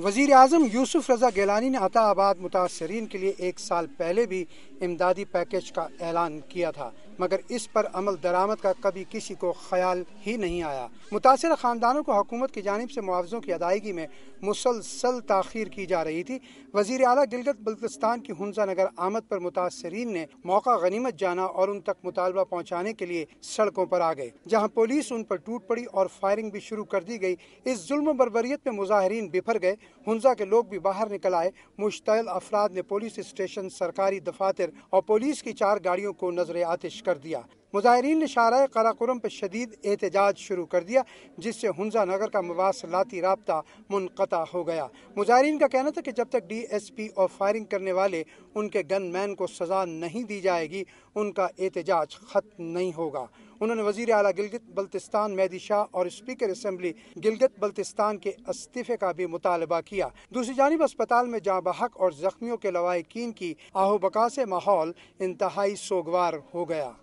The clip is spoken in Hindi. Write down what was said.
वजीर अजम यूसुफ रजा गैलानी ने अताबाद मुतासरीन के लिए एक साल पहले भी इमदादी पैकेज का ऐलान किया था मगर इस पर अमल दरामद का कभी किसी को ख्याल ही नहीं आया मुतासर ख़ानदानों को हुकूमत की जानब से मुआवजों की अदायगी में मुसलसल तखिर की जा रही थी वजीर अला गिलगत बल्तिस्तान की हंजा नगर आमद पर मुतासरीन ने मौका गनीमत जाना और उन तक मुतालबा पहुँचाने के लिए सड़कों पर आ गए जहाँ पुलिस उन पर टूट पड़ी और फायरिंग भी शुरू कर दी गई इस जुल्म बरबरीत में मुजाहरीन बिफर गए हंजा के लोग भी बाहर निकल आए मुश्तल अफराद ने पुलिस स्टेशन सरकारी दफातर और पुलिस की चार गाड़ियों को नजर आतिश कर दिया मुजाहरीन ने शाहरा कराकुरम पर शदीद एहतजाज शुरू कर दिया जिससे हंजा नगर का मवासलाती रबता मुनक़ा हो गया मुजाहरीन का कहना था कि जब तक डी एस पी और फायरिंग करने वाले उनके गन मैन को सज़ा नहीं दी जाएगी उनका एहतजाज ख़त्म नहीं होगा उन्होंने वजीर अला गिलगित बल्तिस्तान मैदी शाह और स्पीकर असम्बली गिलगित बल्तिस्तान के इस्तीफे का भी मुतालबा किया दूसरी जानब अस्पताल में जहाँ बहक और जख्मियों के लवाकिन की आहोबका से माहौल इंतहाई सोगवार हो गया